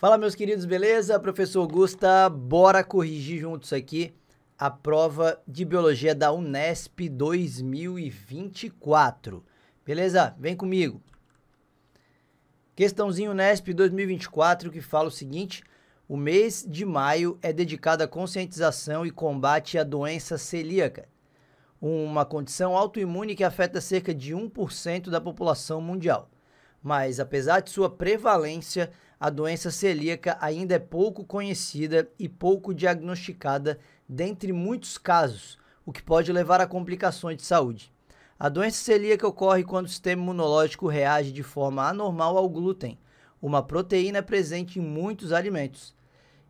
Fala, meus queridos, beleza? Professor Augusta, bora corrigir juntos aqui a prova de biologia da Unesp 2024. Beleza? Vem comigo. Questãozinho Unesp 2024 que fala o seguinte: o mês de maio é dedicado à conscientização e combate à doença celíaca, uma condição autoimune que afeta cerca de 1% da população mundial mas apesar de sua prevalência, a doença celíaca ainda é pouco conhecida e pouco diagnosticada dentre muitos casos, o que pode levar a complicações de saúde. A doença celíaca ocorre quando o sistema imunológico reage de forma anormal ao glúten, uma proteína presente em muitos alimentos.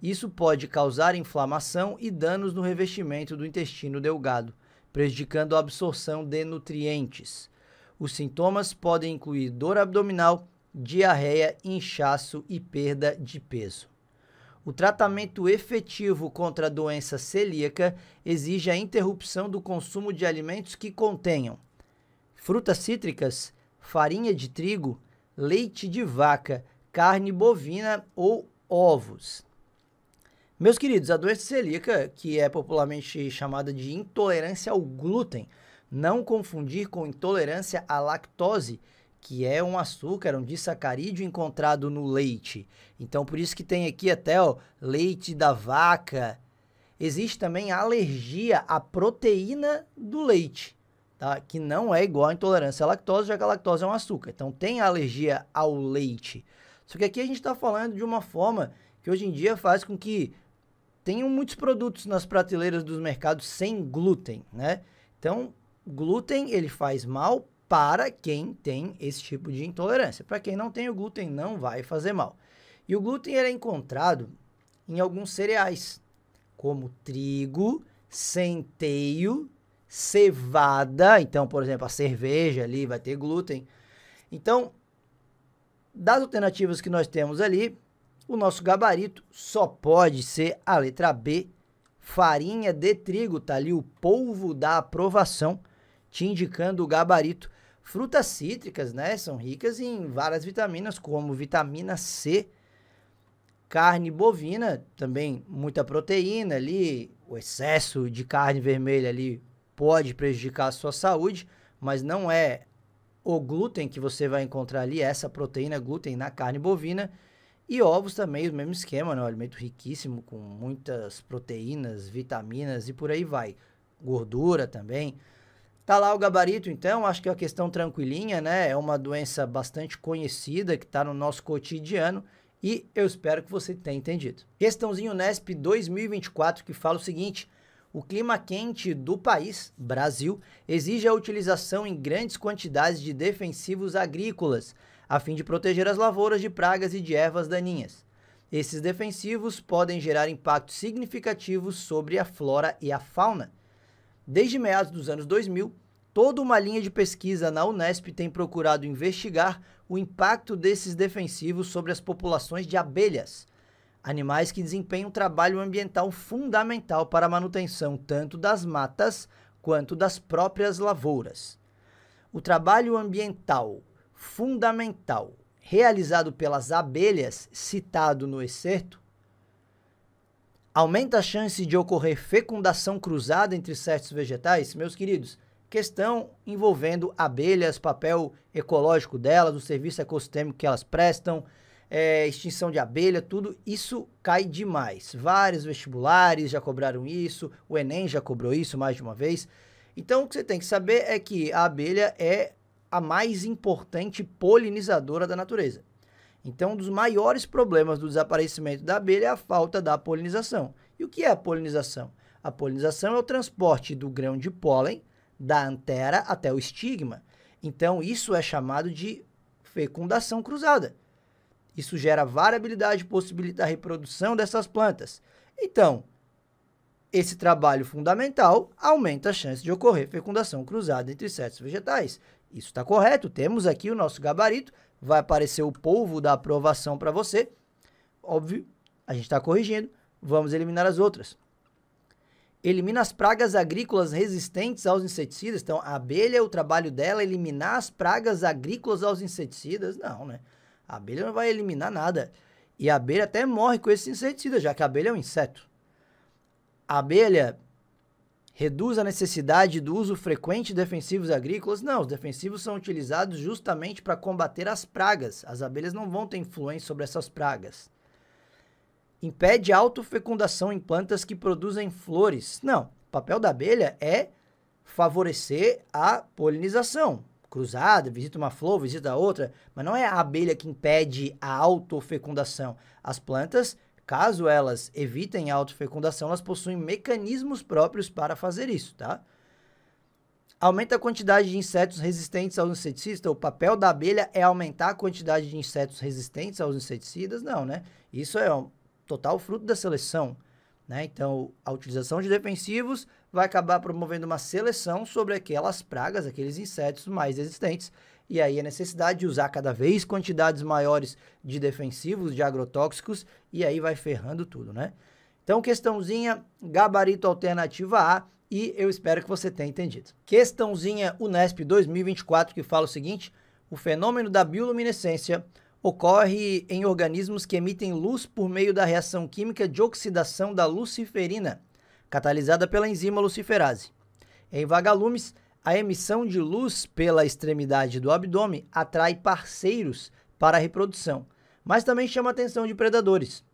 Isso pode causar inflamação e danos no revestimento do intestino delgado, prejudicando a absorção de nutrientes. Os sintomas podem incluir dor abdominal, diarreia, inchaço e perda de peso. O tratamento efetivo contra a doença celíaca exige a interrupção do consumo de alimentos que contenham frutas cítricas, farinha de trigo, leite de vaca, carne bovina ou ovos. Meus queridos, a doença celíaca, que é popularmente chamada de intolerância ao glúten, não confundir com intolerância à lactose, que é um açúcar, um disacarídeo encontrado no leite. Então, por isso que tem aqui até ó, leite da vaca. Existe também a alergia à proteína do leite, tá? que não é igual à intolerância à lactose, já que a lactose é um açúcar. Então, tem alergia ao leite. Só que aqui a gente está falando de uma forma que hoje em dia faz com que tenham muitos produtos nas prateleiras dos mercados sem glúten, né? Então, glúten ele faz mal para quem tem esse tipo de intolerância. Para quem não tem o glúten, não vai fazer mal. E o glúten ele é encontrado em alguns cereais, como trigo, centeio, cevada. Então, por exemplo, a cerveja ali vai ter glúten. Então, das alternativas que nós temos ali, o nosso gabarito só pode ser a letra B, farinha de trigo, tá ali o polvo da aprovação te indicando o gabarito. Frutas cítricas, né? São ricas em várias vitaminas, como vitamina C. Carne bovina, também muita proteína ali. O excesso de carne vermelha ali pode prejudicar a sua saúde, mas não é o glúten que você vai encontrar ali, é essa proteína glúten na carne bovina. E ovos também, o mesmo esquema, né? Um alimento riquíssimo, com muitas proteínas, vitaminas e por aí vai. Gordura também. Tá lá o gabarito, então, acho que é uma questão tranquilinha, né? É uma doença bastante conhecida que está no nosso cotidiano e eu espero que você tenha entendido. Questãozinho Nesp 2024 que fala o seguinte: o clima quente do país, Brasil, exige a utilização em grandes quantidades de defensivos agrícolas, a fim de proteger as lavouras de pragas e de ervas daninhas. Esses defensivos podem gerar impactos significativos sobre a flora e a fauna. Desde meados dos anos 2000, toda uma linha de pesquisa na Unesp tem procurado investigar o impacto desses defensivos sobre as populações de abelhas, animais que desempenham um trabalho ambiental fundamental para a manutenção tanto das matas quanto das próprias lavouras. O trabalho ambiental fundamental realizado pelas abelhas, citado no excerto, aumenta a chance de ocorrer fecundação cruzada entre certos vegetais? Meus queridos, questão envolvendo abelhas, papel ecológico delas, o serviço ecossistêmico que elas prestam, é, extinção de abelha, tudo isso cai demais. Vários vestibulares já cobraram isso, o Enem já cobrou isso mais de uma vez. Então, o que você tem que saber é que a abelha é a mais importante polinizadora da natureza. Então, um dos maiores problemas do desaparecimento da abelha é a falta da polinização. E o que é a polinização? A polinização é o transporte do grão de pólen da antera até o estigma. Então, isso é chamado de fecundação cruzada. Isso gera variabilidade e possibilita a reprodução dessas plantas. Então, esse trabalho fundamental aumenta a chance de ocorrer fecundação cruzada entre insetos vegetais. Isso está correto, temos aqui o nosso gabarito vai aparecer o polvo da aprovação para você. Óbvio, a gente está corrigindo, vamos eliminar as outras. Elimina as pragas agrícolas resistentes aos inseticidas. Então, a abelha, o trabalho dela é eliminar as pragas agrícolas aos inseticidas. Não, né? A abelha não vai eliminar nada. E a abelha até morre com esse inseticida, já que a abelha é um inseto. A abelha reduz a necessidade do uso frequente de defensivos agrícolas? Não, os defensivos são utilizados justamente para combater as pragas. As abelhas não vão ter influência sobre essas pragas. Impede autofecundação em plantas que produzem flores? Não, o papel da abelha é favorecer a polinização. Cruzada, visita uma flor, visita outra, mas não é a abelha que impede a autofecundação. As plantas Caso elas evitem a autofecundação, elas possuem mecanismos próprios para fazer isso, tá? Aumenta a quantidade de insetos resistentes aos inseticidas? O papel da abelha é aumentar a quantidade de insetos resistentes aos inseticidas? Não, né? Isso é um total fruto da seleção. Né? Então, a utilização de defensivos vai acabar promovendo uma seleção sobre aquelas pragas, aqueles insetos mais resistentes, e aí a necessidade de usar cada vez quantidades maiores de defensivos, de agrotóxicos, e aí vai ferrando tudo, né? Então, questãozinha, gabarito alternativa A, e eu espero que você tenha entendido. Questãozinha Unesp 2024 que fala o seguinte: o fenômeno da bioluminescência ocorre em organismos que emitem luz por meio da reação química de oxidação da luciferina, catalisada pela enzima luciferase. Em vagalumes, a emissão de luz pela extremidade do abdômen atrai parceiros para a reprodução, mas também chama a atenção de predadores.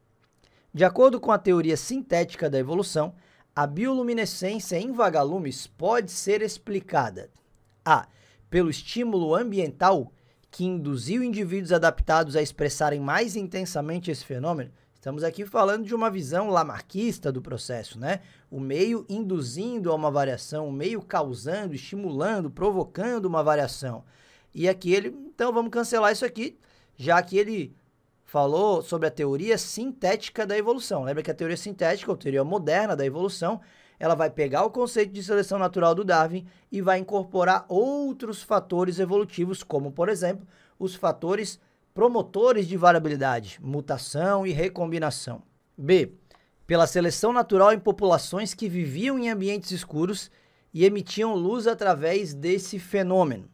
De acordo com a teoria sintética da evolução, a bioluminescência em vagalumes pode ser explicada a. pelo estímulo ambiental que induziu indivíduos adaptados a expressarem mais intensamente esse fenômeno, Estamos aqui falando de uma visão lamarquista do processo, né? O meio induzindo a uma variação, o meio causando, estimulando, provocando uma variação. E aqui ele, então vamos cancelar isso aqui, já que ele falou sobre a teoria sintética da evolução. Lembra que a teoria sintética, ou teoria moderna da evolução, ela vai pegar o conceito de seleção natural do Darwin e vai incorporar outros fatores evolutivos, como, por exemplo, os fatores promotores de variabilidade, mutação e recombinação. B. Pela seleção natural em populações que viviam em ambientes escuros e emitiam luz através desse fenômeno.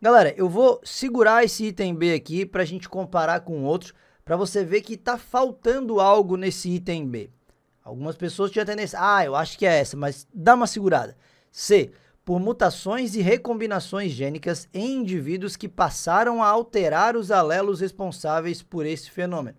Galera, eu vou segurar esse item B aqui para a gente comparar com outros, para você ver que está faltando algo nesse item B. Algumas pessoas tinham tendência, ah, eu acho que é essa, mas dá uma segurada. C, por mutações e recombinações gênicas em indivíduos que passaram a alterar os alelos responsáveis por esse fenômeno.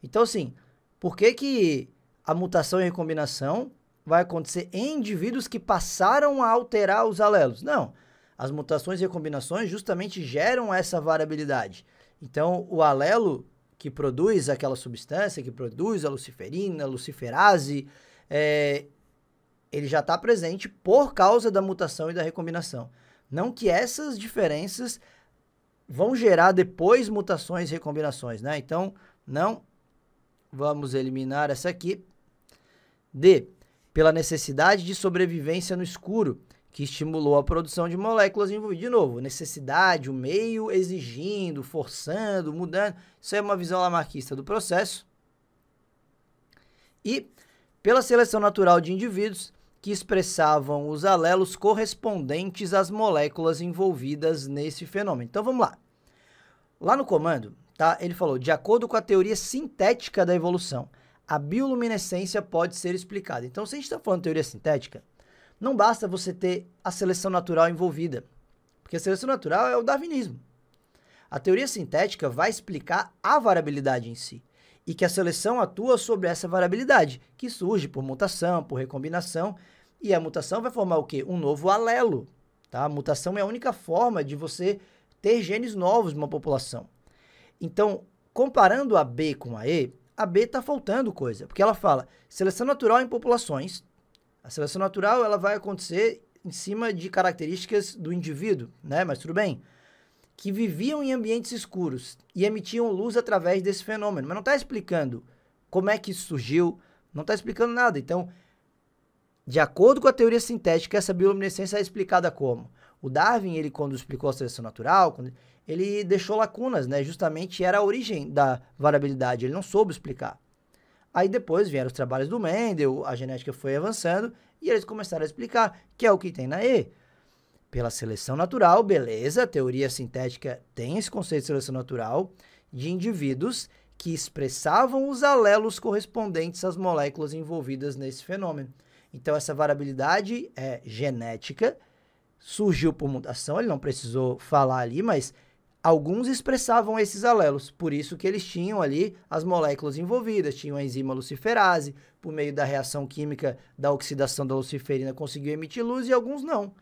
Então, assim, por que, que a mutação e recombinação vai acontecer em indivíduos que passaram a alterar os alelos? Não. As mutações e recombinações justamente geram essa variabilidade. Então, o alelo que produz aquela substância, que produz a luciferina, a luciferase, é, ele já está presente por causa da mutação e da recombinação. Não que essas diferenças vão gerar depois mutações e recombinações, né? Então, não. Vamos eliminar essa aqui. D. Pela necessidade de sobrevivência no escuro, que estimulou a produção de moléculas envolvidas. De novo, necessidade, o meio exigindo, forçando, mudando. Isso é uma visão lamarquista do processo. E pela seleção natural de indivíduos, que expressavam os alelos correspondentes às moléculas envolvidas nesse fenômeno. Então vamos lá. Lá no comando, tá? Ele falou: "De acordo com a teoria sintética da evolução, a bioluminescência pode ser explicada". Então, se a gente está falando de teoria sintética, não basta você ter a seleção natural envolvida, porque a seleção natural é o darwinismo. A teoria sintética vai explicar a variabilidade em si e que a seleção atua sobre essa variabilidade, que surge por mutação, por recombinação e a mutação vai formar o quê? Um novo alelo, tá? A mutação é a única forma de você ter genes novos numa população. Então, comparando a B com a E, a B está faltando coisa, porque ela fala seleção natural em populações. A seleção natural ela vai acontecer em cima de características do indivíduo, né? Mas tudo bem. Que viviam em ambientes escuros e emitiam luz através desse fenômeno. Mas não está explicando como é que isso surgiu, não está explicando nada. Então, de acordo com a teoria sintética, essa bioluminescência é explicada como? O Darwin, ele quando explicou a seleção natural, ele deixou lacunas, né? Justamente era a origem da variabilidade, ele não soube explicar. Aí depois vieram os trabalhos do Mendel, a genética foi avançando e eles começaram a explicar, que é o que tem na E. Pela seleção natural, beleza, a teoria sintética tem esse conceito de seleção natural de indivíduos que expressavam os alelos correspondentes às moléculas envolvidas nesse fenômeno. Então, essa variabilidade é genética, surgiu por mutação, ele não precisou falar ali, mas alguns expressavam esses alelos, por isso que eles tinham ali as moléculas envolvidas, tinham a enzima luciferase, por meio da reação química da oxidação da luciferina conseguiu emitir luz e alguns não.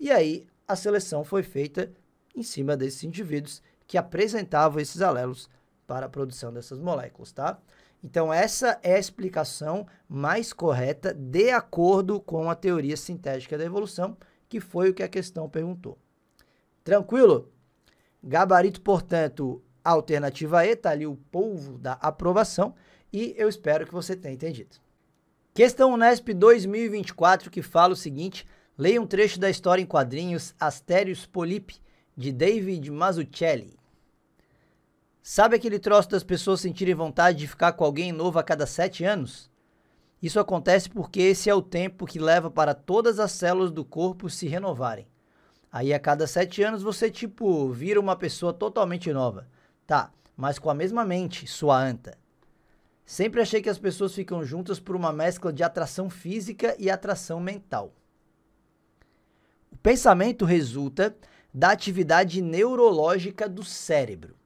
E aí, a seleção foi feita em cima desses indivíduos que apresentavam esses alelos para a produção dessas moléculas, tá? Então, essa é a explicação mais correta de acordo com a teoria sintética da evolução, que foi o que a questão perguntou. Tranquilo? Gabarito, portanto, alternativa E, está ali o polvo da aprovação, e eu espero que você tenha entendido. Questão Unesp 2024, que fala o seguinte, leia um trecho da história em quadrinhos Astérios Polipe, de David Mazzucchelli. Sabe aquele troço das pessoas sentirem vontade de ficar com alguém novo a cada sete anos? Isso acontece porque esse é o tempo que leva para todas as células do corpo se renovarem. Aí a cada sete anos você, tipo, vira uma pessoa totalmente nova. Tá, mas com a mesma mente, sua anta. Sempre achei que as pessoas ficam juntas por uma mescla de atração física e atração mental. O pensamento resulta da atividade neurológica do cérebro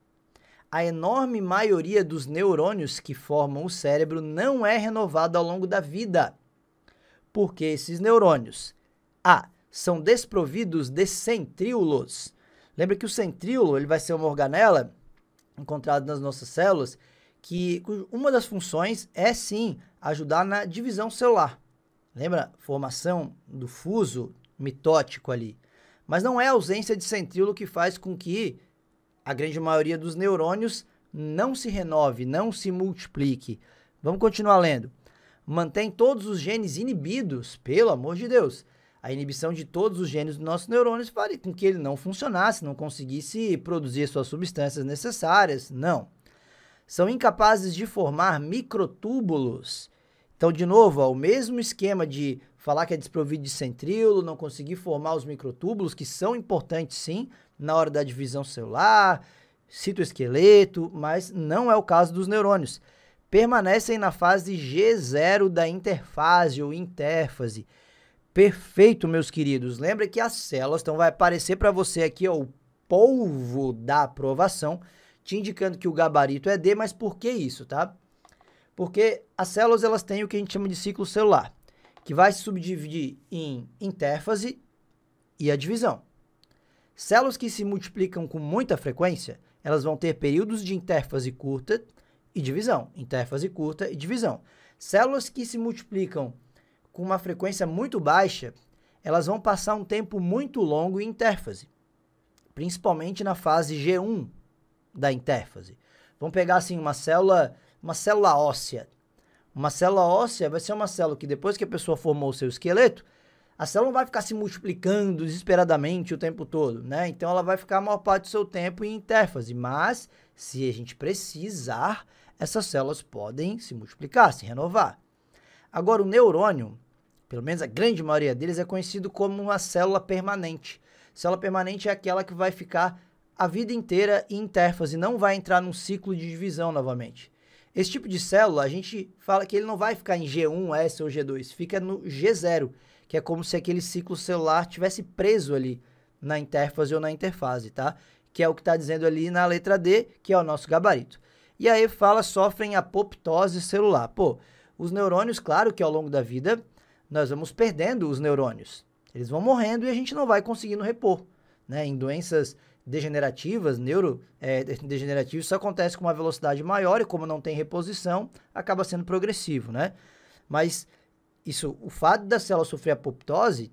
a enorme maioria dos neurônios que formam o cérebro não é renovada ao longo da vida. Porque esses neurônios A são desprovidos de centríolos. Lembra que o centríolo ele vai ser uma organela encontrada nas nossas células que uma das funções é sim ajudar na divisão celular. Lembra formação do fuso mitótico ali? Mas não é a ausência de centríolo que faz com que a grande maioria dos neurônios não se renove, não se multiplique. Vamos continuar lendo. Mantém todos os genes inibidos, pelo amor de Deus. A inibição de todos os genes dos nossos neurônios faria com que ele não funcionasse, não conseguisse produzir suas substâncias necessárias. Não. São incapazes de formar microtúbulos. Então, de novo, ó, o mesmo esquema de falar que é desprovido de centríolo, não conseguir formar os microtúbulos, que são importantes sim, na hora da divisão celular, citoesqueleto, mas não é o caso dos neurônios. Permanecem na fase G0 da interfase ou interfase. Perfeito, meus queridos. Lembra que as células, então vai aparecer para você aqui ó, o polvo da aprovação, te indicando que o gabarito é D, mas por que isso, tá? Porque as células elas têm o que a gente chama de ciclo celular, que vai se subdividir em interfase e a divisão. Células que se multiplicam com muita frequência, elas vão ter períodos de interfase curta e divisão, interfase curta e divisão. Células que se multiplicam com uma frequência muito baixa, elas vão passar um tempo muito longo em interfase, principalmente na fase G1 da interfase. Vamos pegar assim uma célula, uma célula óssea. Uma célula óssea vai ser uma célula que depois que a pessoa formou o seu esqueleto, a célula não vai ficar se multiplicando desesperadamente o tempo todo, né? Então ela vai ficar a maior parte do seu tempo em interfase, mas se a gente precisar, essas células podem se multiplicar, se renovar. Agora o neurônio, pelo menos a grande maioria deles é conhecido como uma célula permanente. Célula permanente é aquela que vai ficar a vida inteira em interfase, não vai entrar num ciclo de divisão novamente. Esse tipo de célula, a gente fala que ele não vai ficar em G1, S ou G2, fica no G0, que é como se aquele ciclo celular tivesse preso ali na interface ou na interfase, tá? Que é o que está dizendo ali na letra D, que é o nosso gabarito. E aí fala, sofrem apoptose celular. Pô, os neurônios, claro que ao longo da vida, nós vamos perdendo os neurônios. Eles vão morrendo e a gente não vai conseguindo repor. Né? Em doenças degenerativas, neuro é, degenerativas, isso acontece com uma velocidade maior e como não tem reposição, acaba sendo progressivo, né? Mas isso, o fato da célula sofrer apoptose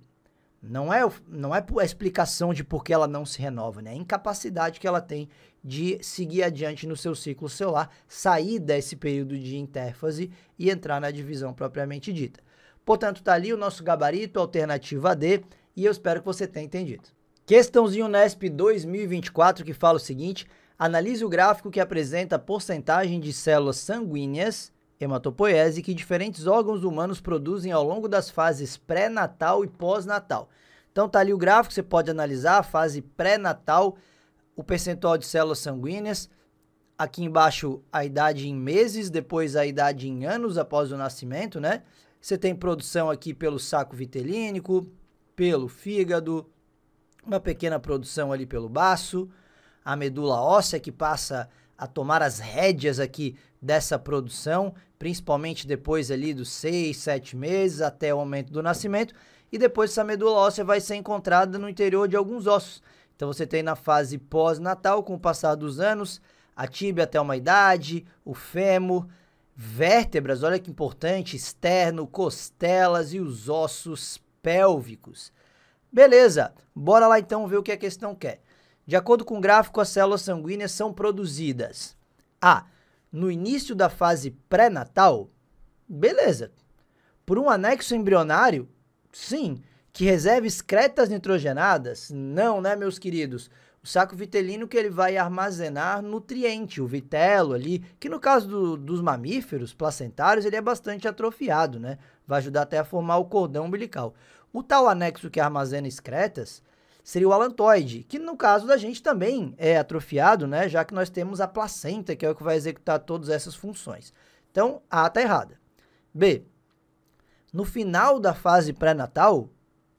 não é, não é a explicação de por que ela não se renova, né? É a incapacidade que ela tem de seguir adiante no seu ciclo celular, sair desse período de interfase e entrar na divisão propriamente dita. Portanto, tá ali o nosso gabarito, alternativa D, e eu espero que você tenha entendido. Questãozinho Nesp 2024 que fala o seguinte: analise o gráfico que apresenta a porcentagem de células sanguíneas hematopoiese que diferentes órgãos humanos produzem ao longo das fases pré-natal e pós-natal. Então tá ali o gráfico, você pode analisar a fase pré-natal, o percentual de células sanguíneas, aqui embaixo a idade em meses, depois a idade em anos após o nascimento, né? Você tem produção aqui pelo saco vitelínico, pelo fígado, uma pequena produção ali pelo baço, a medula óssea que passa a tomar as rédeas aqui dessa produção, principalmente depois ali dos 6, 7 meses até o momento do nascimento, e depois essa medula óssea vai ser encontrada no interior de alguns ossos. Então você tem na fase pós-natal, com o passar dos anos, a tíbia até uma idade, o fêmur, vértebras, olha que importante, externo, costelas e os ossos pélvicos. Beleza, bora lá então ver o que a questão quer. De acordo com o gráfico, as células sanguíneas são produzidas A. No início da fase pré-natal, beleza. Por um anexo embrionário, sim. Que reserva excretas nitrogenadas? Não, né, meus queridos? O saco vitelino que ele vai armazenar nutriente, o vitelo ali, que no caso do, dos mamíferos placentários, ele é bastante atrofiado, né? Vai ajudar até a formar o cordão umbilical. O tal anexo que armazena excretas seria o alantoide, que no caso da gente também é atrofiado, né? Já que nós temos a placenta, que é o que vai executar todas essas funções. Então, A está errada. B. No final da fase pré-natal,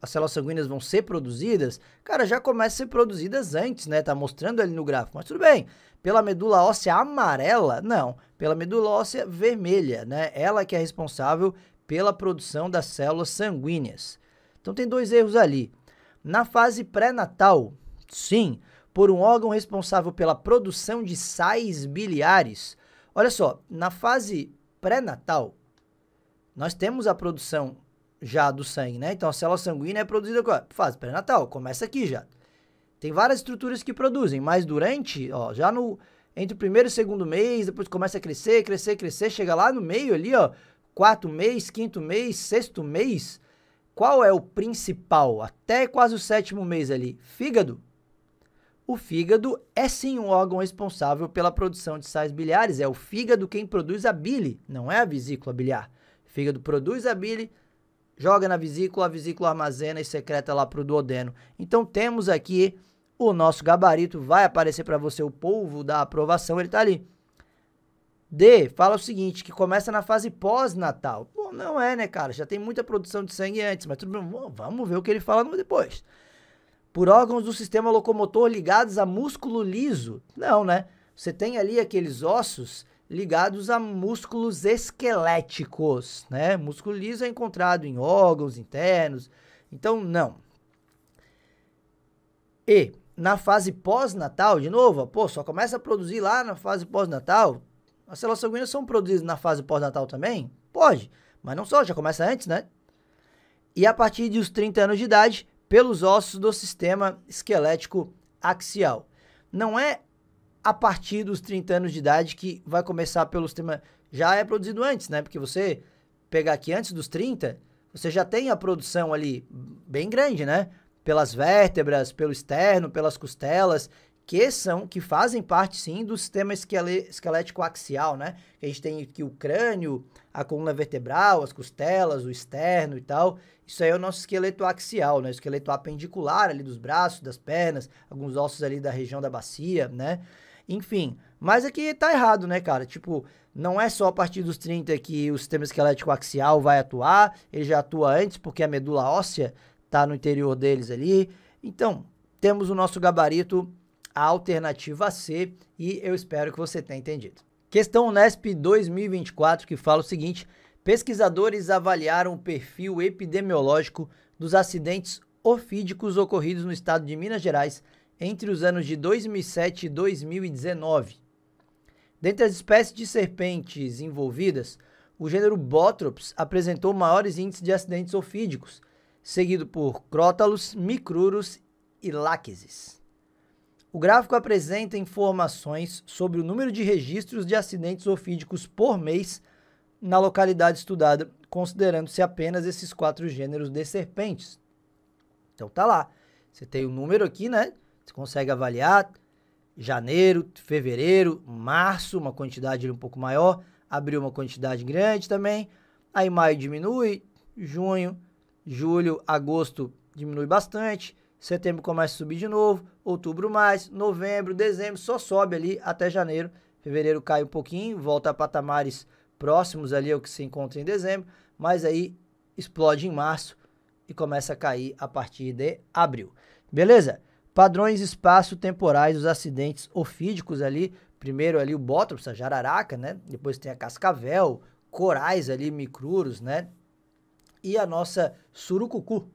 as células sanguíneas vão ser produzidas, cara, já começam a ser produzidas antes, né? Tá mostrando ali no gráfico, mas tudo bem. Pela medula óssea amarela? Não. Pela medula óssea vermelha, né? Ela que é responsável pela produção das células sanguíneas. Então tem dois erros ali. Na fase pré-natal, sim, por um órgão responsável pela produção de sais biliares. Olha só, na fase pré-natal, nós temos a produção já do sangue, né? Então a célula sanguínea é produzida com a fase pré-natal, começa aqui já. Tem várias estruturas que produzem, mas durante, ó, já no entre o primeiro e o segundo mês, depois começa a crescer, crescer, crescer, chega lá no meio ali, ó, quarto mês, quinto mês, sexto mês, qual é o principal, até quase o sétimo mês ali? Fígado. O fígado é sim um órgão responsável pela produção de sais biliares. É o fígado quem produz a bile, não é a vesícula biliar. O fígado produz a bile, joga na vesícula, a vesícula armazena e secreta lá para o duodeno. Então temos aqui o nosso gabarito, vai aparecer para você o polvo da aprovação, ele está ali. D fala o seguinte, que começa na fase pós-natal. Bom, não é, né, cara? Já tem muita produção de sangue antes, mas tudo bem, vamos ver o que ele fala depois. Por órgãos do sistema locomotor ligados a músculo liso. Não, né? Você tem ali aqueles ossos ligados a músculos esqueléticos, né? Músculo liso é encontrado em órgãos internos. Então, não. E na fase pós-natal, de novo, pô, só começa a produzir lá na fase pós-natal as células sanguíneas são produzidas na fase pós-natal também? Pode, mas não só, já começa antes, né? E a partir dos 30 anos de idade, pelos ossos do sistema esquelético axial. Não é a partir dos 30 anos de idade que vai começar pelo sistema. Já é produzido antes, né? Porque você pegar aqui antes dos 30, você já tem a produção ali bem grande, né? Pelas vértebras, pelo externo, pelas costelas que são, que fazem parte sim do sistema esquelético axial, né? A gente tem aqui o crânio, a coluna vertebral, as costelas, o externo e tal. Isso aí é o nosso esqueleto axial, né? O esqueleto apendicular ali dos braços, das pernas, alguns ossos ali da região da bacia, né? Enfim, mas aqui é tá errado, né, cara? Tipo, não é só a partir dos 30 que o sistema esquelético axial vai atuar, ele já atua antes porque a medula óssea tá no interior deles ali. Então, temos o nosso gabarito a alternativa C e eu espero que você tenha entendido. Questão Unesp 2024 que fala o seguinte: pesquisadores avaliaram o perfil epidemiológico dos acidentes ofídicos ocorridos no estado de Minas Gerais entre os anos de 2007 e 2019. Dentre as espécies de serpentes envolvidas, o gênero Botrops apresentou maiores índices de acidentes ofídicos, seguido por Crótalos, Micrurus e Láquises. O gráfico apresenta informações sobre o número de registros de acidentes ofídicos por mês na localidade estudada, considerando-se apenas esses quatro gêneros de serpentes. Então tá lá. Você tem o número aqui, né? Você consegue avaliar janeiro, fevereiro, março, uma quantidade um pouco maior, abril uma quantidade grande também. Aí maio diminui, junho, julho, agosto diminui bastante Setembro começa a subir de novo, outubro mais, novembro, dezembro, só sobe ali até janeiro. Fevereiro cai um pouquinho, volta a patamares próximos ali ao que se encontra em dezembro, mas aí explode em março e começa a cair a partir de abril. Beleza? Padrões espaço-temporais dos acidentes ofídicos ali, primeiro ali o a jararaca, né? Depois tem a cascavel, corais ali, micruros, né? E a nossa surucucu,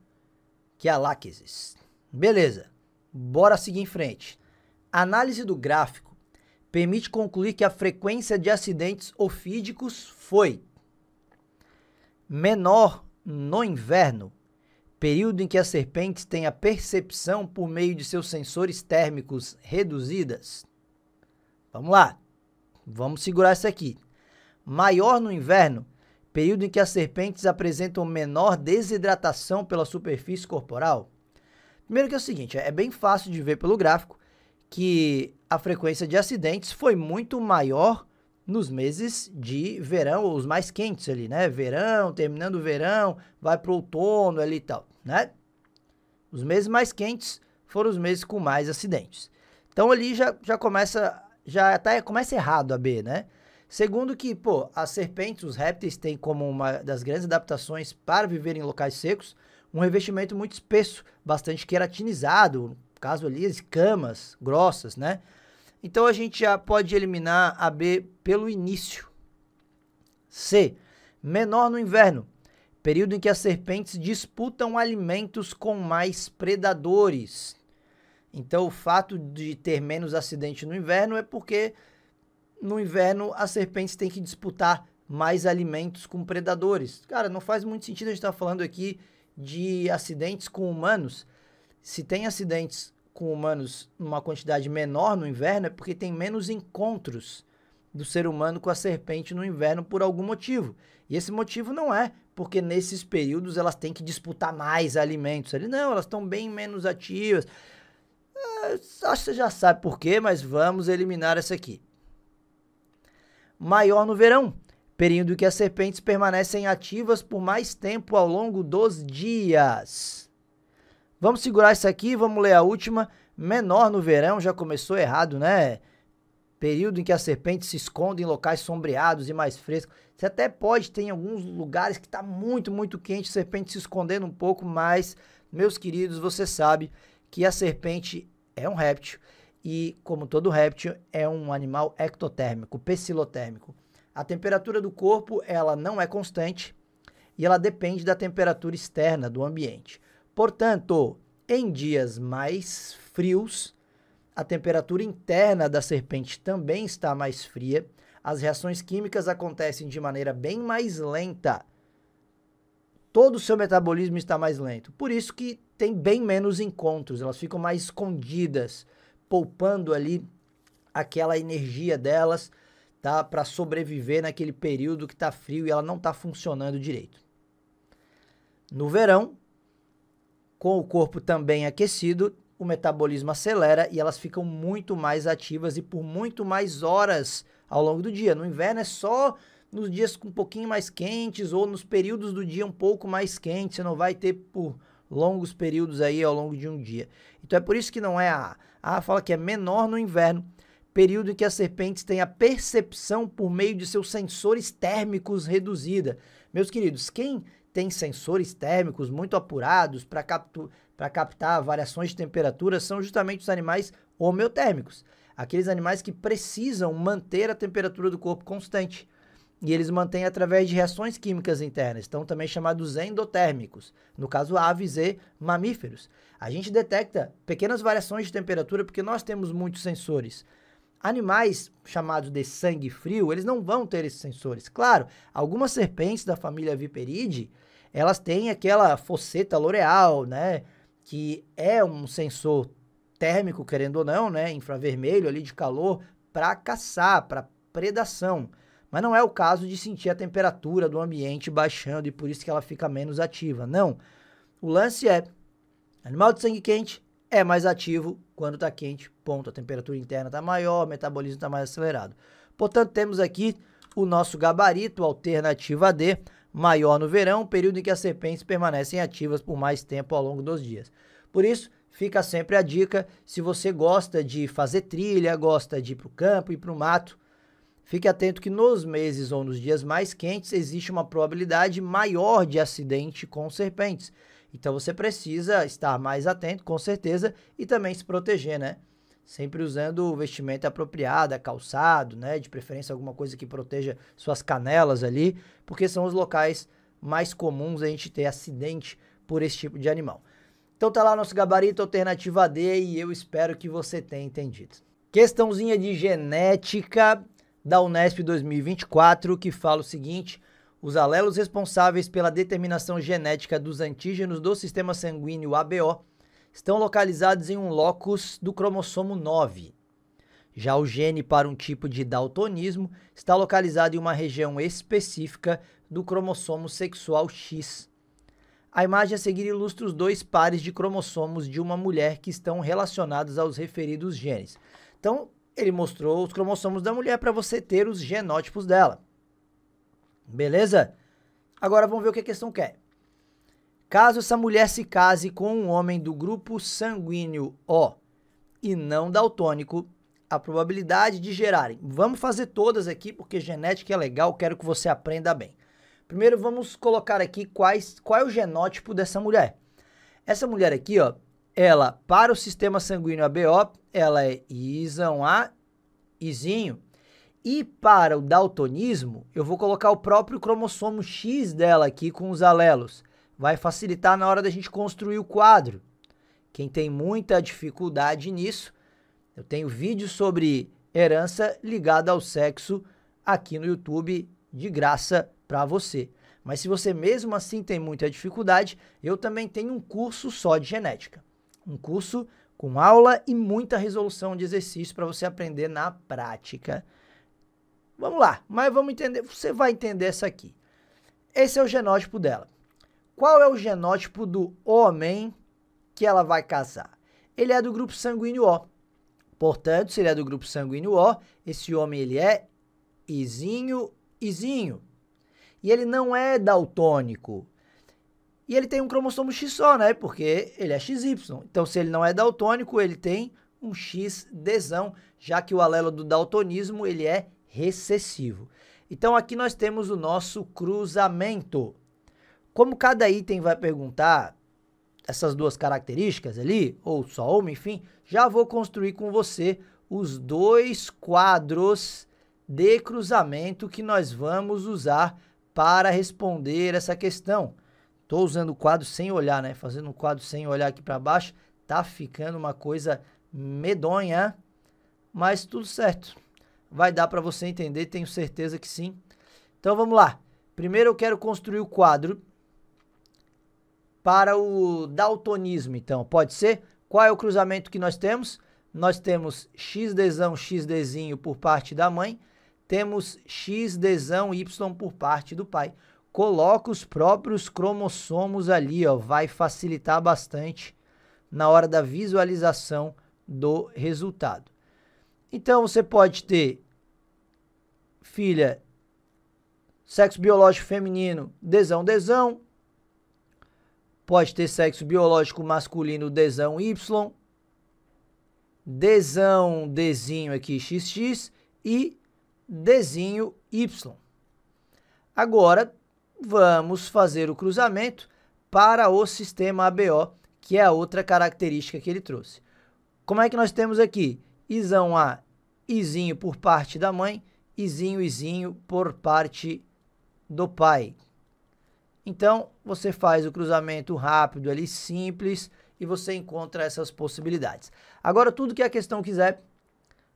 que é a láquesis. Beleza, bora seguir em frente. A análise do gráfico permite concluir que a frequência de acidentes ofídicos foi menor no inverno, período em que as serpentes têm a percepção por meio de seus sensores térmicos reduzidas. Vamos lá, vamos segurar isso aqui. Maior no inverno, período em que as serpentes apresentam menor desidratação pela superfície corporal. Primeiro que é o seguinte, é bem fácil de ver pelo gráfico que a frequência de acidentes foi muito maior nos meses de verão, os mais quentes ali, né? Verão, terminando o verão, vai para o outono ali e tal, né? Os meses mais quentes foram os meses com mais acidentes. Então ali já, já começa, já tá, começa errado a B, né? Segundo que, pô, as serpentes, os répteis têm como uma das grandes adaptações para viver em locais secos, um revestimento muito espesso, bastante queratinizado, no caso ali, escamas grossas, né? Então a gente já pode eliminar a B pelo início. C. Menor no inverno, período em que as serpentes disputam alimentos com mais predadores. Então o fato de ter menos acidente no inverno é porque no inverno as serpentes têm que disputar mais alimentos com predadores. Cara, não faz muito sentido a gente estar tá falando aqui de acidentes com humanos, se tem acidentes com humanos numa quantidade menor no inverno, é porque tem menos encontros do ser humano com a serpente no inverno por algum motivo. E esse motivo não é porque nesses períodos elas têm que disputar mais alimentos. Ali não, elas estão bem menos ativas. Ah, acho que você já sabe por quê, mas vamos eliminar essa aqui. Maior no verão período que as serpentes permanecem ativas por mais tempo ao longo dos dias. Vamos segurar isso aqui, vamos ler a última. Menor no verão, já começou errado, né? Período em que as serpentes se escondem em locais sombreados e mais frescos. Você até pode ter em alguns lugares que está muito, muito quente, a serpente se escondendo um pouco, mas, meus queridos, você sabe que a serpente é um réptil e, como todo réptil, é um animal ectotérmico, pecilotérmico. A temperatura do corpo, ela não é constante e ela depende da temperatura externa do ambiente. Portanto, em dias mais frios, a temperatura interna da serpente também está mais fria. As reações químicas acontecem de maneira bem mais lenta. Todo o seu metabolismo está mais lento. Por isso que tem bem menos encontros, elas ficam mais escondidas, poupando ali aquela energia delas tá? Para sobreviver naquele período que tá frio e ela não tá funcionando direito. No verão, com o corpo também aquecido, o metabolismo acelera e elas ficam muito mais ativas e por muito mais horas ao longo do dia. No inverno é só nos dias um pouquinho mais quentes ou nos períodos do dia um pouco mais quentes, você não vai ter por longos períodos aí ao longo de um dia. Então é por isso que não é a A fala que é menor no inverno período em que as serpentes têm a percepção por meio de seus sensores térmicos reduzida. Meus queridos, quem tem sensores térmicos muito apurados para captu captar variações de temperatura são justamente os animais homeotérmicos, aqueles animais que precisam manter a temperatura do corpo constante. E eles mantêm através de reações químicas internas, estão também chamados endotérmicos, no caso aves e mamíferos. A gente detecta pequenas variações de temperatura porque nós temos muitos sensores. Animais chamados de sangue frio, eles não vão ter esses sensores. Claro, algumas serpentes da família Viperidae, elas têm aquela foceta loreal, né? Que é um sensor térmico, querendo ou não, né? Infravermelho ali de calor para caçar, para predação. Mas não é o caso de sentir a temperatura do ambiente baixando e por isso que ela fica menos ativa. Não. O lance é animal de sangue quente é mais ativo quando está quente, ponto. A temperatura interna está maior, o metabolismo está mais acelerado. Portanto, temos aqui o nosso gabarito alternativa D, maior no verão, período em que as serpentes permanecem ativas por mais tempo ao longo dos dias. Por isso, fica sempre a dica, se você gosta de fazer trilha, gosta de ir para o campo e para o mato, fique atento que nos meses ou nos dias mais quentes existe uma probabilidade maior de acidente com serpentes. Então você precisa estar mais atento, com certeza, e também se proteger, né? Sempre usando o vestimenta apropriada, calçado, né? De preferência alguma coisa que proteja suas canelas ali, porque são os locais mais comuns a gente ter acidente por esse tipo de animal. Então tá lá nosso gabarito alternativa D e eu espero que você tenha entendido. Questãozinha de genética da Unesp 2024 que fala o seguinte: os alelos responsáveis pela determinação genética dos antígenos do sistema sanguíneo ABO estão localizados em um locus do cromossomo 9. Já o gene para um tipo de daltonismo está localizado em uma região específica do cromossomo sexual X. A imagem a seguir ilustra os dois pares de cromossomos de uma mulher que estão relacionados aos referidos genes. Então, ele mostrou os cromossomos da mulher para você ter os genótipos dela. Beleza? Agora vamos ver o que a questão quer. Caso essa mulher se case com um homem do grupo sanguíneo O e não daltônico, a probabilidade de gerarem. Vamos fazer todas aqui porque genética é legal, quero que você aprenda bem. Primeiro vamos colocar aqui quais, qual é o genótipo dessa mulher. Essa mulher aqui, ó, ela para o sistema sanguíneo ABO, ela é isão A, isinho, e para o daltonismo, eu vou colocar o próprio cromossomo X dela aqui com os alelos. Vai facilitar na hora da gente construir o quadro. Quem tem muita dificuldade nisso, eu tenho vídeo sobre herança ligada ao sexo aqui no YouTube de graça para você. Mas se você mesmo assim tem muita dificuldade, eu também tenho um curso só de genética. Um curso com aula e muita resolução de exercícios para você aprender na prática Vamos lá, mas vamos entender, você vai entender essa aqui. Esse é o genótipo dela. Qual é o genótipo do homem que ela vai casar? Ele é do grupo sanguíneo O. Portanto, se ele é do grupo sanguíneo O, esse homem ele é izinho, izinho. E ele não é daltônico. E ele tem um cromossomo X só, né? Porque ele é XY. Então, se ele não é daltônico, ele tem um X desão, já que o alelo do daltonismo ele é recessivo. Então aqui nós temos o nosso cruzamento. Como cada item vai perguntar essas duas características ali, ou só uma, enfim, já vou construir com você os dois quadros de cruzamento que nós vamos usar para responder essa questão. Estou usando o quadro sem olhar, né? Fazendo um quadro sem olhar aqui para baixo, tá ficando uma coisa medonha, mas tudo certo vai dar para você entender, tenho certeza que sim. Então vamos lá. Primeiro eu quero construir o quadro para o daltonismo, então, pode ser? Qual é o cruzamento que nós temos? Nós temos xdzão, xdzinho por parte da mãe, temos xdzão, y por parte do pai. Coloca os próprios cromossomos ali, ó, vai facilitar bastante na hora da visualização do resultado. Então você pode ter filha, sexo biológico feminino, desão, desão. Pode ter sexo biológico masculino, desão, Y. Desão, desinho aqui, XX. E desinho, Y. Agora, vamos fazer o cruzamento para o sistema ABO, que é a outra característica que ele trouxe. Como é que nós temos aqui? Isão A, Izinho por parte da mãe, Izinho, Izinho por parte do pai. Então, você faz o cruzamento rápido ali, simples, e você encontra essas possibilidades. Agora, tudo que a questão quiser,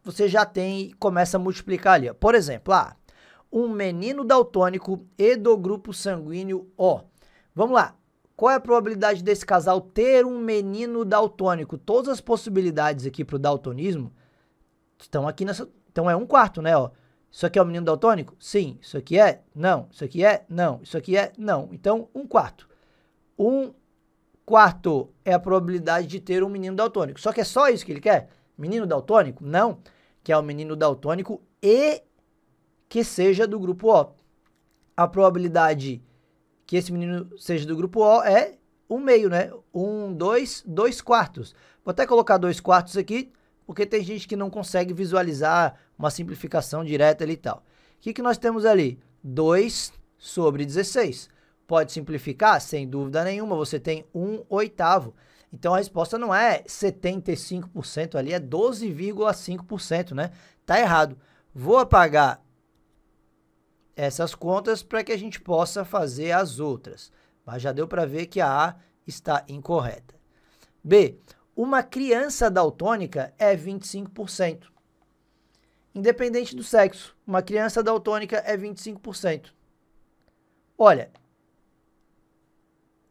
você já tem e começa a multiplicar ali. Ó. Por exemplo, ah, um menino daltônico e do grupo sanguíneo O. Vamos lá. Qual é a probabilidade desse casal ter um menino daltônico? Todas as possibilidades aqui para o daltonismo Estão aqui nessa. Então é um quarto, né? Ó. Isso aqui é o menino daltônico? Sim. Isso aqui é? Não. Isso aqui é? Não. Isso aqui é? Não. Então, um quarto. Um quarto é a probabilidade de ter um menino daltônico. Só que é só isso que ele quer? Menino daltônico? Não. Que é o menino daltônico e que seja do grupo O. A probabilidade que esse menino seja do grupo O é um meio, né? Um, dois, dois quartos. Vou até colocar dois quartos aqui porque tem gente que não consegue visualizar uma simplificação direta ali e tal. O que, que nós temos ali? 2 sobre 16. Pode simplificar? Sem dúvida nenhuma, você tem 1 oitavo. Então a resposta não é 75% ali, é 12,5%, né? Tá errado. Vou apagar essas contas para que a gente possa fazer as outras. Mas já deu para ver que a A está incorreta. B. Uma criança daltônica é 25%. Independente do sexo, uma criança daltônica é 25%. Olha,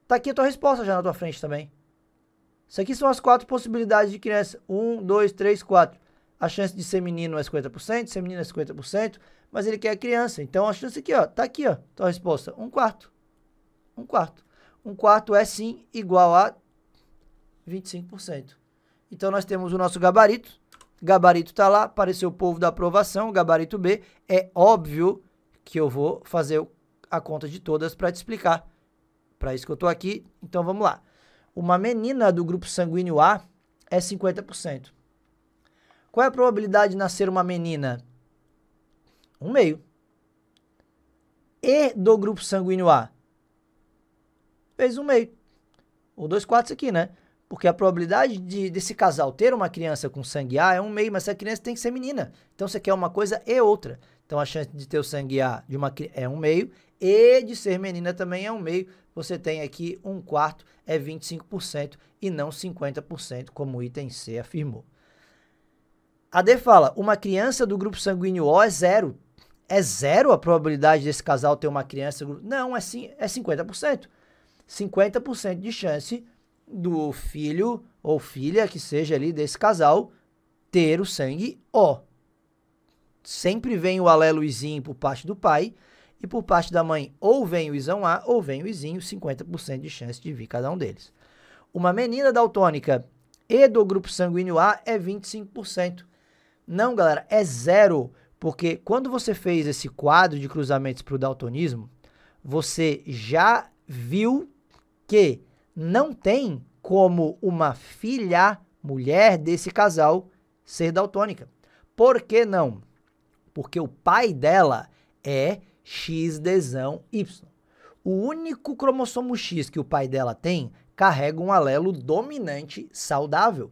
tá aqui a tua resposta já na tua frente também. Isso aqui são as quatro possibilidades de criança. um dois três quatro A chance de ser menino é 50%, ser menina é 50%, mas ele quer criança. Então a chance aqui, ó, tá aqui, ó, tua resposta. Um quarto. Um quarto. Um quarto é sim igual a 25%. Então nós temos o nosso gabarito. Gabarito está lá, apareceu o povo da aprovação, gabarito B. É óbvio que eu vou fazer a conta de todas para te explicar. Para isso que eu estou aqui, então vamos lá. Uma menina do grupo sanguíneo A é 50%. Qual é a probabilidade de nascer uma menina? Um meio. E do grupo sanguíneo A? Fez um meio. Ou dois quartos aqui, né? Porque a probabilidade de, desse casal ter uma criança com sangue A é um meio, mas essa criança tem que ser menina. Então você quer uma coisa e outra. Então a chance de ter o sangue A de uma é um meio e de ser menina também é um meio. Você tem aqui um quarto é 25% e não 50%, como o item C afirmou. A D fala: uma criança do grupo sanguíneo O é zero. É zero a probabilidade desse casal ter uma criança. Não, é, sim, é 50%. 50% de chance do filho ou filha que seja ali desse casal ter o sangue O. Sempre vem o Izinho por parte do pai e por parte da mãe ou vem o izão A ou vem o izinho, 50% de chance de vir cada um deles. Uma menina daltônica e do grupo sanguíneo A é 25%. Não, galera, é zero, porque quando você fez esse quadro de cruzamentos para o daltonismo, você já viu que não tem como uma filha, mulher desse casal, ser daltônica. Por que não? Porque o pai dela é X desão Y. O único cromossomo X que o pai dela tem carrega um alelo dominante saudável.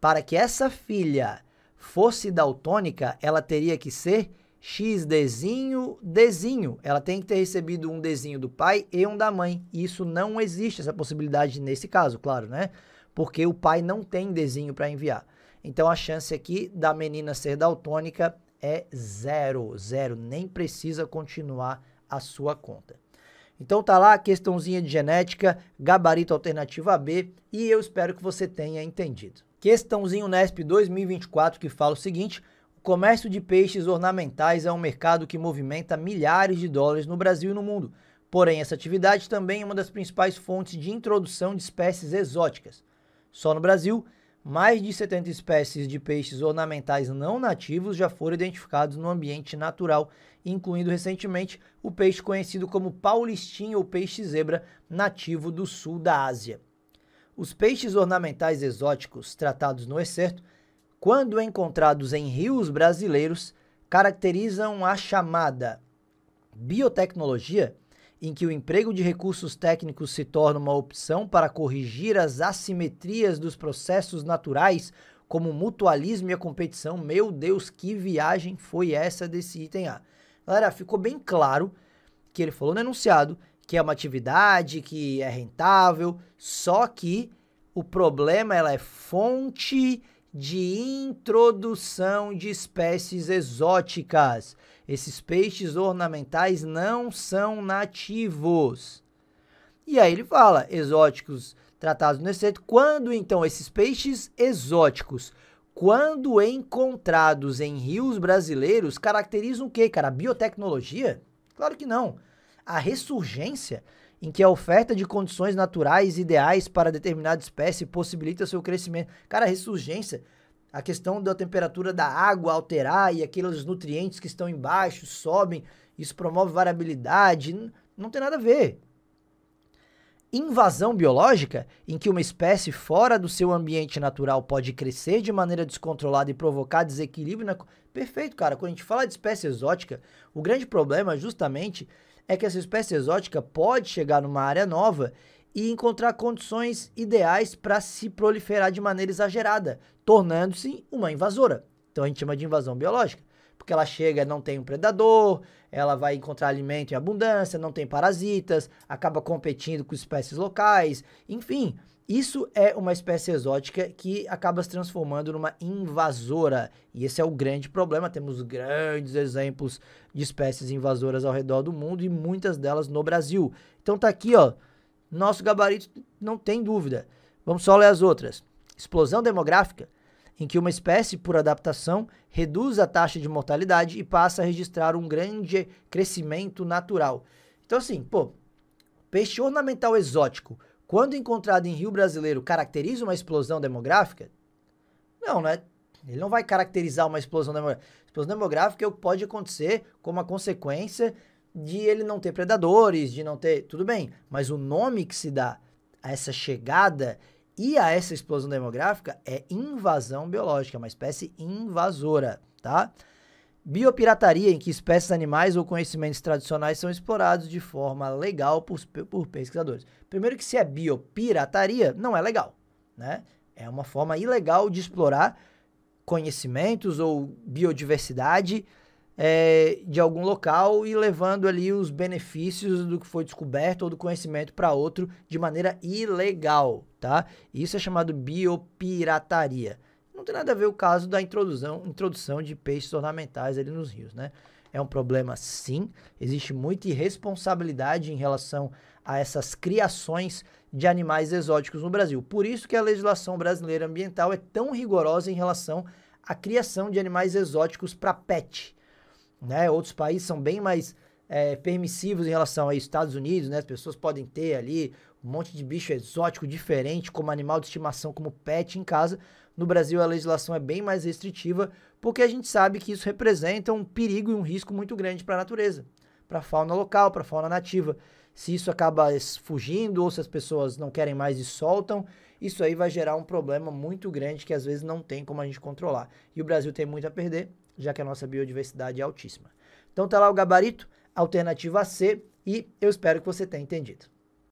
Para que essa filha fosse daltônica, ela teria que ser X dezinho, dezinho. Ela tem que ter recebido um dezinho do pai e um da mãe. isso não existe, essa possibilidade nesse caso, claro, né? Porque o pai não tem dezinho para enviar. Então a chance aqui da menina ser daltônica é zero, zero. Nem precisa continuar a sua conta. Então tá lá a questãozinha de genética, gabarito alternativa B, e eu espero que você tenha entendido. Questãozinho Nesp 2024 que fala o seguinte: comércio de peixes ornamentais é um mercado que movimenta milhares de dólares no Brasil e no mundo. Porém, essa atividade também é uma das principais fontes de introdução de espécies exóticas. Só no Brasil, mais de 70 espécies de peixes ornamentais não nativos já foram identificados no ambiente natural, incluindo recentemente o peixe conhecido como paulistinho ou peixe zebra, nativo do sul da Ásia. Os peixes ornamentais exóticos tratados no excerto quando encontrados em rios brasileiros, caracterizam a chamada biotecnologia, em que o emprego de recursos técnicos se torna uma opção para corrigir as assimetrias dos processos naturais, como o mutualismo e a competição. Meu Deus, que viagem foi essa desse item A? Galera, ficou bem claro que ele falou no enunciado que é uma atividade que é rentável, só que o problema ela é fonte de introdução de espécies exóticas. Esses peixes ornamentais não são nativos. E aí ele fala: exóticos tratados no exceto. Quando então esses peixes exóticos, quando encontrados em rios brasileiros, caracterizam o quê, cara? A biotecnologia? Claro que não. A ressurgência em que a oferta de condições naturais ideais para determinada espécie possibilita seu crescimento. Cara, a ressurgência, a questão da temperatura da água alterar e aqueles nutrientes que estão embaixo sobem, isso promove variabilidade, não tem nada a ver. Invasão biológica, em que uma espécie fora do seu ambiente natural pode crescer de maneira descontrolada e provocar desequilíbrio na. Perfeito, cara. Quando a gente fala de espécie exótica, o grande problema é justamente é que essa espécie exótica pode chegar numa área nova e encontrar condições ideais para se proliferar de maneira exagerada, tornando-se uma invasora. Então a gente chama de invasão biológica, porque ela chega, não tem um predador, ela vai encontrar alimento em abundância, não tem parasitas, acaba competindo com espécies locais, enfim, isso é uma espécie exótica que acaba se transformando numa invasora. E esse é o grande problema. Temos grandes exemplos de espécies invasoras ao redor do mundo e muitas delas no Brasil. Então tá aqui, ó. Nosso gabarito não tem dúvida. Vamos só ler as outras. Explosão demográfica, em que uma espécie, por adaptação, reduz a taxa de mortalidade e passa a registrar um grande crescimento natural. Então, assim, pô, peixe ornamental exótico quando encontrado em Rio Brasileiro, caracteriza uma explosão demográfica? Não, né? Ele não vai caracterizar uma explosão demográfica. Explosão demográfica é o que pode acontecer como a consequência de ele não ter predadores, de não ter. Tudo bem, mas o nome que se dá a essa chegada e a essa explosão demográfica é invasão biológica, é uma espécie invasora, tá? Biopirataria, em que espécies animais ou conhecimentos tradicionais são explorados de forma legal por, por pesquisadores. Primeiro que se é biopirataria, não é legal, né? É uma forma ilegal de explorar conhecimentos ou biodiversidade é, de algum local e levando ali os benefícios do que foi descoberto ou do conhecimento para outro de maneira ilegal, tá? Isso é chamado biopirataria. Não tem nada a ver o caso da introdução, introdução de peixes ornamentais ali nos rios, né? É um problema sim, existe muita irresponsabilidade em relação a essas criações de animais exóticos no Brasil. Por isso que a legislação brasileira ambiental é tão rigorosa em relação à criação de animais exóticos para pet. Né? Outros países são bem mais é, permissivos em relação aos Estados Unidos, né? As pessoas podem ter ali um monte de bicho exótico diferente como animal de estimação, como pet em casa. No Brasil, a legislação é bem mais restritiva, porque a gente sabe que isso representa um perigo e um risco muito grande para a natureza, para a fauna local, para a fauna nativa. Se isso acaba fugindo ou se as pessoas não querem mais e soltam, isso aí vai gerar um problema muito grande que às vezes não tem como a gente controlar. E o Brasil tem muito a perder, já que a nossa biodiversidade é altíssima. Então tá lá o gabarito, alternativa C, e eu espero que você tenha entendido.